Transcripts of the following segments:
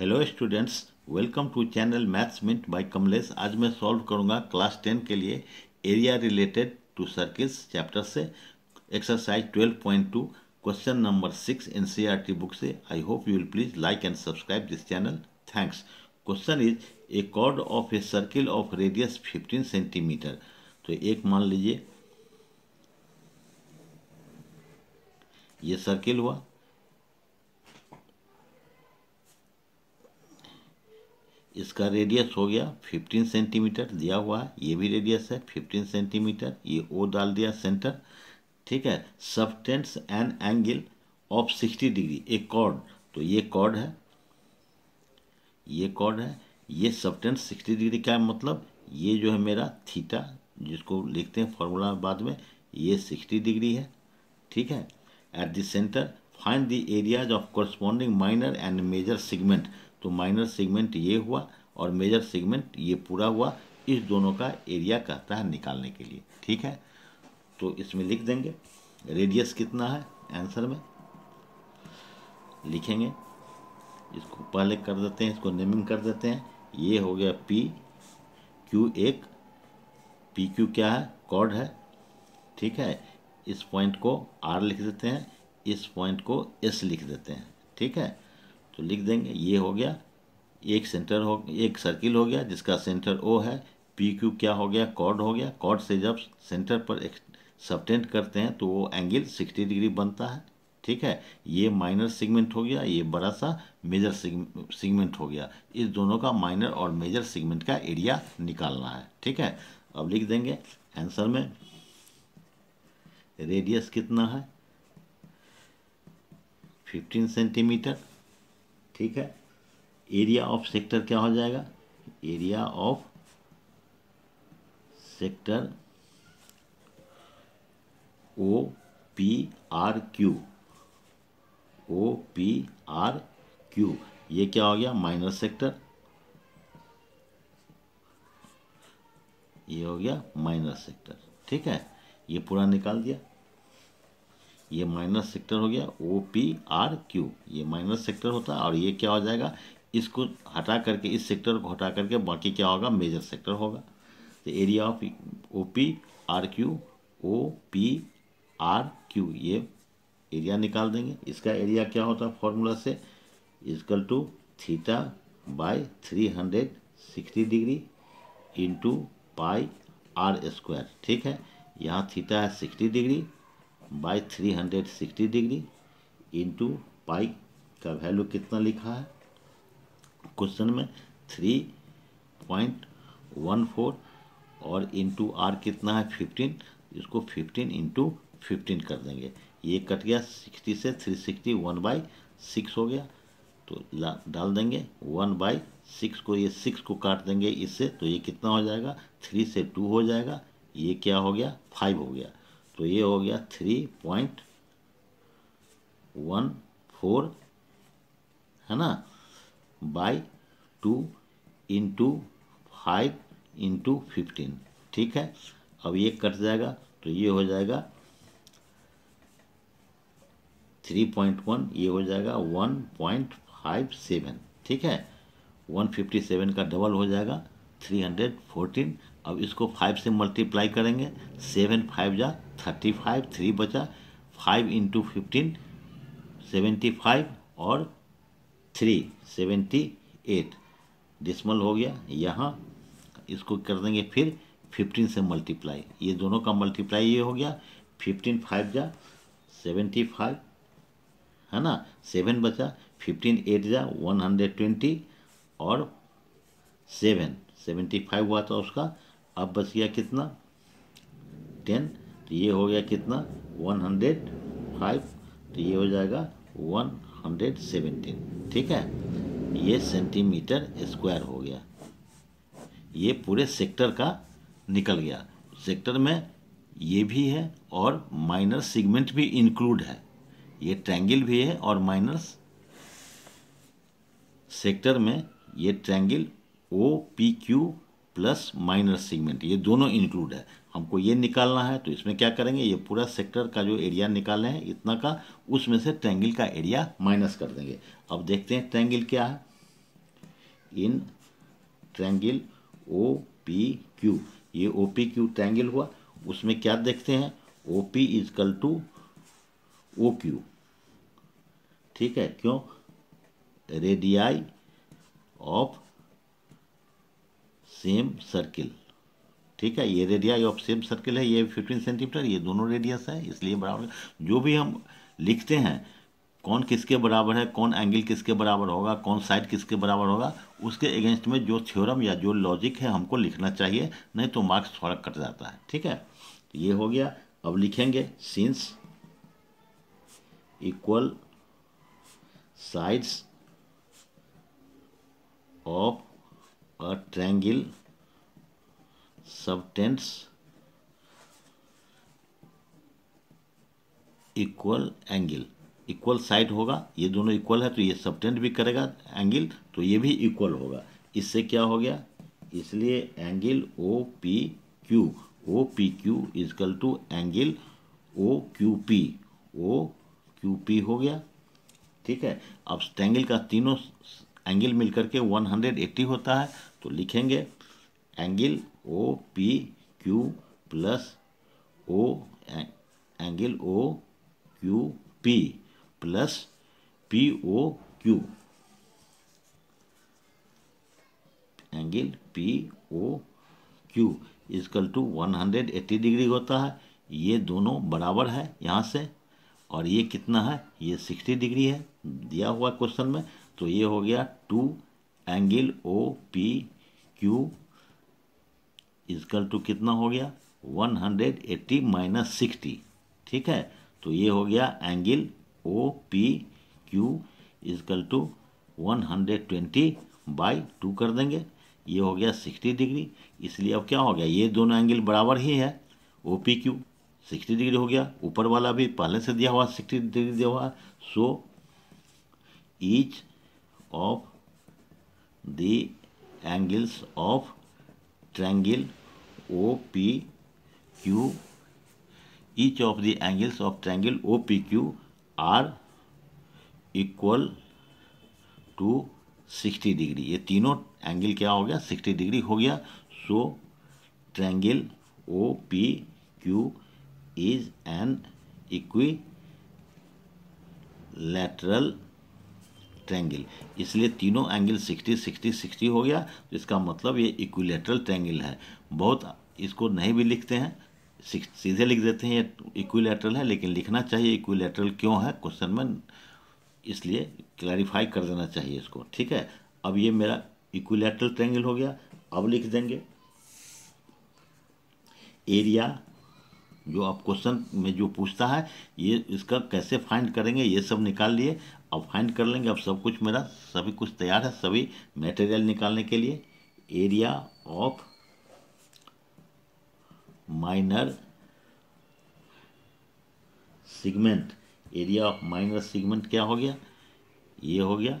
Hello students welcome to channel Maths Mint by Kamlesh आज मैं solve करूंगा क्लास टेन के लिए area related to circles chapter से exercise twelve point two question number six N T book से I hope you will please like and subscribe this channel thanks question is a chord of a circle of radius fifteen centimetre तो एक मान लीजिए ये circle हुआ इसका radius हो गया 15 सेंटीमीटर दिया हुआ है ये भी रेडियस है 15 सेंटीमीटर ये ओ डाल दिया सेंटर ठीक है subtends and angle of 60 degree एक कॉर्ड तो ये कॉर्ड है ये कॉर्ड है ये सबटेंस 60 डिग्री का मतलब ये जो है मेरा थीटा जिसको लिखते हैं फॉर्मूला बाद में ये 60 डिग्री है ठीक है at the centre find the areas of corresponding minor and major segment तो माइनर सेगमेंट ये हुआ और मेजर सेगमेंट ये पूरा हुआ इस दोनों का एरिया कहता है निकालने के लिए ठीक है तो इसमें लिख देंगे रेडियस कितना है आंसर में लिखेंगे इसको पहले कर देते हैं इसको नेमिंग कर देते हैं ये हो गया पी क्यू एक पी क्यू क्या है कॉर्ड है ठीक है इस पॉइंट को आर लिख देते हैं इस पॉइंट को एस लिख देते हैं ठीक है तो लिख देंगे ये हो गया एक सेंटर हो एक सर्किल हो गया जिसका सेंटर ओ है पी क्यू क्या हो गया कॉर्ड हो गया कॉर्ड से जब सेंटर पर सबटेंट करते हैं तो वो एंगल सिक्सटी डिग्री बनता है ठीक है ये माइनर सिगमेंट हो गया ये बड़ा सा मेजर सिगमेंट हो गया इस दोनों का माइनर और मेजर सिगमेंट का एरिया निकालना है ठीक है अब लिख देंगे आंसर में रेडियस कितना है 15 सेंटीमीटर ठीक है एरिया ऑफ सेक्टर क्या हो जाएगा area of sector O P R Q O P R Q ये क्या हो गया माइनर सेक्टर ये हो गया माइनर सेक्टर ठीक है ये पूरा निकाल दिया ये माइनस सेक्टर हो गया ओ पी आर क्यू ये माइनस सेक्टर होता है और ये क्या हो जाएगा इसको हटा करके इस सेक्टर को हटा करके बाकी क्या होगा मेजर सेक्टर होगा तो area of O P R Q O P R Q ये एरिया निकाल देंगे इसका एरिया क्या होता है फॉर्मूला से equal to theta by three hundred sixty degree into pi R square ठीक है यहाँ थीटा है sixty degree by three hundred sixty degree into pi का वैल्यू कितना लिखा है क्वेश्चन में थ्री पॉइंट वन फोर और इंटू आर कितना है फिफ्टीन इसको फिफ्टीन इंटू फिफ्टीन कर देंगे ये कट गया सिक्सटी से three sixty one by six हो गया तो डाल देंगे वन बाई सिक्स को ये सिक्स को काट देंगे इससे तो ये कितना हो जाएगा थ्री से टू हो जाएगा ये क्या हो गया फाइव हो गया तो ये हो गया थ्री पॉइंट वन फोर है ना by two into five into fifteen ठीक है अब ये कट जाएगा तो ये हो जाएगा थ्री पॉइंट वन ये हो जाएगा वन पॉइंट फाइव सेवन ठीक है वन फिफ्टी सेवन का डबल हो जाएगा थ्री हंड्रेड फोर्टीन अब इसको फाइव से मल्टीप्लाई करेंगे सेवन फाइव जा थर्टी फाइव थ्री बचा five into fifteen seventy five और थ्री सेवेंटी एट डिसमल हो गया यहाँ इसको कर देंगे फिर फिफ्टीन से मल्टीप्लाई ये दोनों का मल्टीप्लाई ये हो गया फिफ्टीन फाइव जा सेवेंटी फाइव है ना सेवन बचा फिफ्टीन एट जा वन हंड्रेड ट्वेंटी और सेवन सेवेंटी फाइव हुआ था उसका अब बच गया कितना टेन तो ये हो गया कितना वन हंड्रेड फाइव तो ये हो जाएगा वन हंड्रेड सेवेंटीन ठीक है ये सेंटीमीटर स्क्वायर हो गया ये पूरे सेक्टर का निकल गया सेक्टर में ये भी है और माइनर सिगमेंट भी इंक्लूड है ये ट्रैंगल भी है और माइनर सेक्टर में ये triangle O P Q plus minus segment ये दोनों इंक्लूड है हमको ये निकालना है तो इसमें क्या करेंगे ये पूरा सेक्टर का जो एरिया निकालना हैं इतना का उसमें से ट्रैंगल का एरिया माइनस कर देंगे अब देखते हैं ट्रैंगल क्या है इन ट्रैंगल ओ पी क्यू ये ओ पी क्यू ट्रैंगल हुआ उसमें क्या देखते हैं O P equal to O Q ठीक है क्यों रेडियाई ऑफ सेम सर्किल ठीक है ये रेडियाई ऑफ सेम सर्किल है ये फिफ्टीन सेंटीमीटर ये दोनों रेडियस है इसलिए बराबर जो भी हम लिखते हैं कौन किसके बराबर है कौन एंगल किसके बराबर होगा कौन साइड किसके बराबर होगा उसके अगेंस्ट में जो थ्योरम या जो लॉजिक है हमको लिखना चाहिए नहीं तो मार्क्स थोड़ा कट जाता है ठीक है तो ये हो गया अब लिखेंगे since equal sides of a triangle subtends equal angle equal side होगा ये दोनों इक्वल है तो ये सब भी करेगा एंगल तो ये भी इक्वल होगा इससे क्या हो गया इसलिए angle O P Q O P Q equal to angle O Q P O Q P हो गया ठीक है अब ट्रैंगल का तीनों एंगल मिलकर के 180 होता है तो लिखेंगे angle O P Q plus O angle O Q P plus P O Q angle P O Q equal to one hundred eighty degree होता है ये दोनों बराबर है यहाँ से और ये कितना है ये सिक्सटी डिग्री है दिया हुआ क्वेश्चन में तो ये हो गया two angle O P Q equal to कितना हो गया 180 माइनस सिक्सटी ठीक है तो ये हो गया angle O P Q equal to one hundred twenty by two कर देंगे ये हो गया सिक्सटी डिग्री इसलिए अब क्या हो गया ये दोनों एंगल बराबर ही है O P Q sixty degree हो गया ऊपर वाला भी पहले से दिया हुआ सिक्सटी डिग्री दिया हुआ so each of the angles of triangle OPQ. Each of the angles of triangle OPQ are equal to 60 degree. ये तीनों angle क्या हो गया 60 degree हो गया So triangle OPQ is an equilateral an lateral triangle इसलिए तीनों एंगल 60 60 60 हो गया तो इसका मतलब ये इक्विलेटरल ट्रैंगल है बहुत इसको नहीं भी लिखते हैं सीधे लिख देते हैं ये इक्विलेटरल है लेकिन लिखना चाहिए इक्विलेटरल क्यों है क्वेश्चन में इसलिए क्लैरिफाई कर देना चाहिए इसको ठीक है अब ये मेरा इक्विलेटरल ट्रैंगल हो गया अब लिख देंगे एरिया जो आप क्वेश्चन में जो पूछता है ये इसका कैसे फाइंड करेंगे ये सब निकाल लिए अब फाइंड कर लेंगे अब सब कुछ मेरा सभी कुछ तैयार है सभी मटेरियल निकालने के लिए area of minor segment area of minor segment क्या हो गया ये हो गया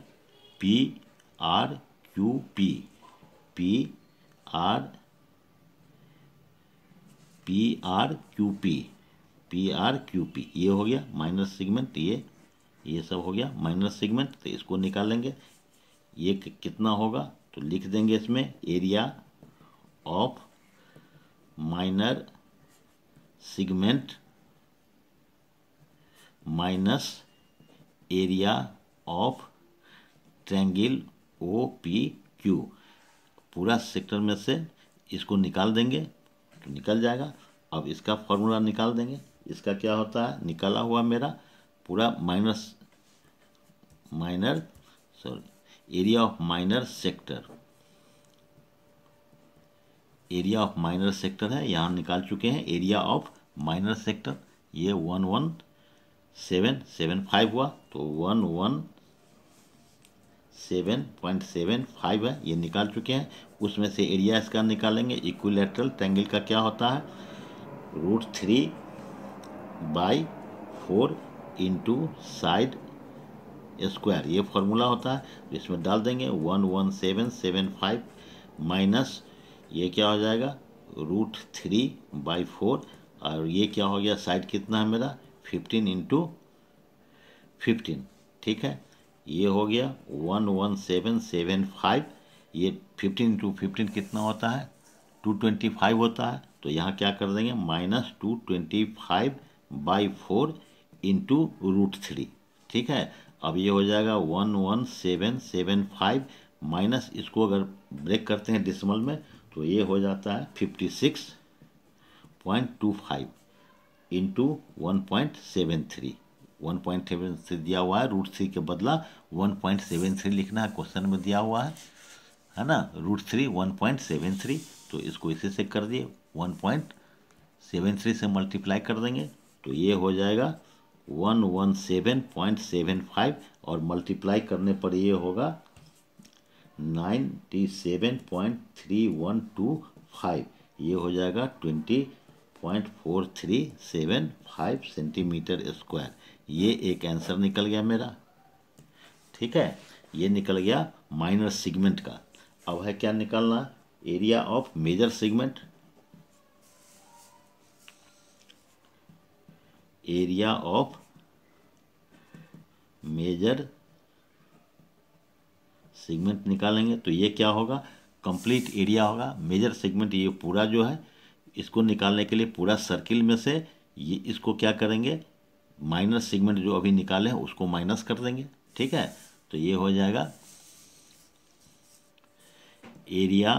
P R Q P P R P R Q P P R Q P ये हो गया माइनर सिगमेंट ये ये सब हो गया माइनस सिगमेंट तो इसको निकालेंगे ये कितना होगा तो लिख देंगे इसमें area of minor segment minus area of triangle O P Q पूरा सेक्टर में से इसको निकाल देंगे तो निकल जाएगा अब इसका फॉर्मूला निकाल देंगे इसका क्या होता है निकाला हुआ मेरा पूरा minus minor sorry area of minor sector area of minor sector है यहाँ निकाल चुके हैं एरिया ऑफ माइनर सेक्टर ये one one seven seven five हुआ तो one one seven point seven five है ये निकाल चुके हैं उसमें से एरिया इसका निकालेंगे इक्विलेटरल ट्रैंगल का क्या होता है root three by four into side square ये फॉर्मूला होता है तो इसमें डाल देंगे one one seven seven five minus ये क्या हो जाएगा रूट थ्री बाई फोर और ये क्या हो गया साइड कितना है मेरा फिफ्टीन इंटू फिफ्टीन ठीक है ये हो गया one one seven seven five ये फिफ्टीन इंटू फिफ्टीन कितना होता है टू ट्वेंटी फाइव होता है तो यहाँ क्या कर देंगे minus two twenty five by four into root three ठीक है अब ये हो जाएगा one one seven seven five minus इसको अगर ब्रेक करते हैं डिसमल में तो ये हो जाता है fifty six point two five into one point seven three one point seven three दिया हुआ है रूट थ्री के बदला वन पॉइंट सेवन थ्री लिखना है क्वेश्चन में दिया हुआ है है ना root three one point seven three तो इसको इसी से कर दिए वन पॉइंट सेवन थ्री से मल्टीप्लाई कर देंगे तो ये हो जाएगा one one seven point seven five और मल्टीप्लाई करने पर ये होगा ninety seven point three one two five ये हो जाएगा twenty point four three seven five centimetre square ये एक आंसर निकल गया मेरा ठीक है ये निकल गया माइनर सिगमेंट का अब है क्या निकालना area of major segment area of major segment निकालेंगे तो ये क्या होगा कंप्लीट एरिया होगा मेजर सेगमेंट ये पूरा जो है इसको निकालने के लिए पूरा सर्किल में से ये इसको क्या करेंगे माइनस सेगमेंट जो अभी निकाले हैं उसको माइनस कर देंगे ठीक है तो ये हो जाएगा area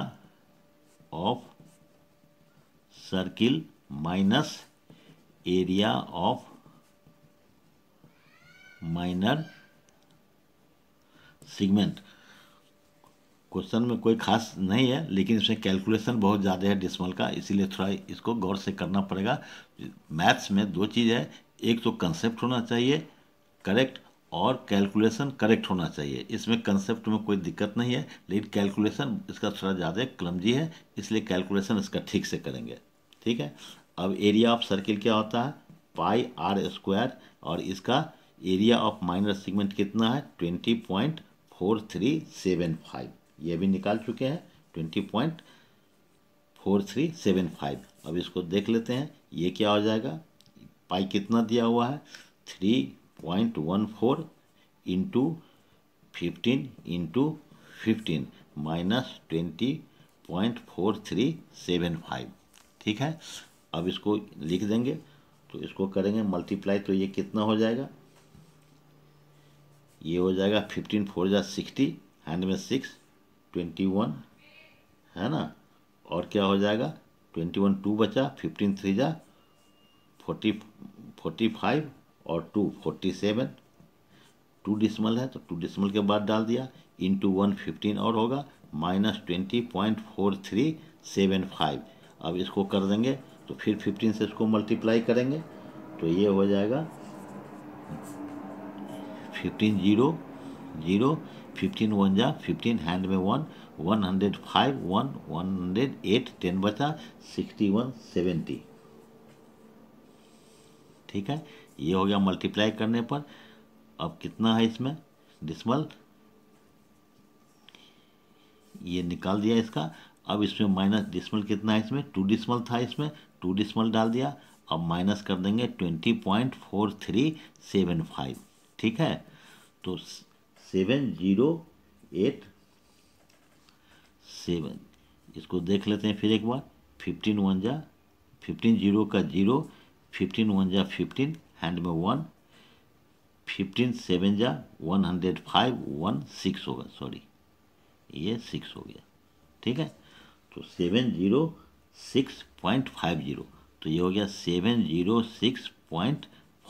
of circle minus area of minor segment question में कोई खास नहीं है लेकिन इसमें कैलकुलेशन बहुत ज़्यादा है डिसमल का इसीलिए थोड़ा इसको गौर से करना पड़ेगा मैथ्स में दो चीज़ है एक तो कंसेप्ट होना चाहिए करेक्ट और कैलकुलेशन करेक्ट होना चाहिए इसमें कंसेप्ट में कोई दिक्कत नहीं है लेकिन कैलकुलेशन इसका थोड़ा ज़्यादा क्लमजी है इसलिए कैलकुलेशन इसका ठीक से करेंगे ठीक है अब एरिया ऑफ सर्किल क्या होता है पाई आर स्क्वायर और इसका एरिया ऑफ माइनर सेगमेंट कितना है twenty point four three seven five ये भी निकाल चुके हैं twenty point four three seven five अब इसको देख लेते हैं ये क्या हो जाएगा पाई कितना दिया हुआ है three point one four into fifteen into fifteen minus twenty point four three seven five ठीक है अब इसको लिख देंगे तो इसको करेंगे मल्टीप्लाई तो ये कितना हो जाएगा ये हो जाएगा फिफ्टीन फोर जा सिक्सटी हैंड में सिक्स ट्वेंटी वन है ना और क्या हो जाएगा ट्वेंटी वन टू बचा फिफ्टीन थ्री जा फोर्टी फोर्टी फाइव और two forty seven two decimal है तो टू डिसमल के बाद डाल दिया इन टू वन फिफ्टीन और होगा minus twenty point four three seven five अब इसको कर देंगे तो फिर फिफ्टीन से इसको मल्टीप्लाई करेंगे तो ये हो जाएगा fifteen zero zero fifteen one जा फिफ्टीन हैंड में one one hundred five one one hundred eight ten बचा सिक्सटी वन सेवेंटी ठीक है ये हो गया मल्टीप्लाई करने पर अब कितना है इसमें डिसमल ये निकाल दिया इसका अब इसमें माइनस डिसमल कितना है इसमें टू डिसमल था इसमें टू डिसमल डाल दिया अब माइनस कर देंगे twenty point four three seven five ठीक है तो सेवन जीरो एट सेवन इसको देख लेते हैं फिर एक बार फिफ्टीन वन जा फिफ्टीन जीरो का जीरो फिफ्टीन वन जा फिफ्टीन हैंड में वन फिफ्टीन सेवन जा one hundred five one six होगा सॉरी ये सिक्स हो गया ठीक है तो seven zero six point five zero तो ये हो गया seven zero six point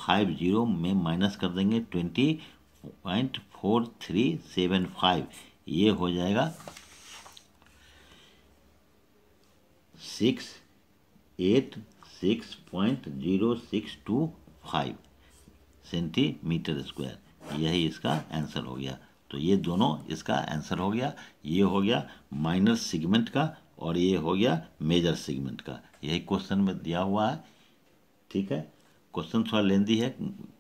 five zero में माइनस कर देंगे twenty point four three seven five ये हो जाएगा six eight six point zero six two five centimetre square यही इसका आंसर हो गया तो ये दोनों इसका आंसर हो गया ये हो गया माइनर सिगमेंट का और ये हो गया मेजर सिगमेंट का यही क्वेश्चन में दिया हुआ है ठीक है क्वेश्चन थोड़ा लेंदी है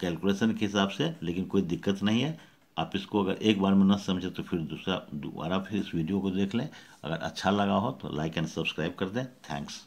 कैलकुलेशन के हिसाब से लेकिन कोई दिक्कत नहीं है आप इसको अगर एक बार में न समझे तो फिर दूसरा दोबारा फिर इस वीडियो को देख लें अगर अच्छा लगा हो तो लाइक एंड सब्सक्राइब कर दें थैंक्स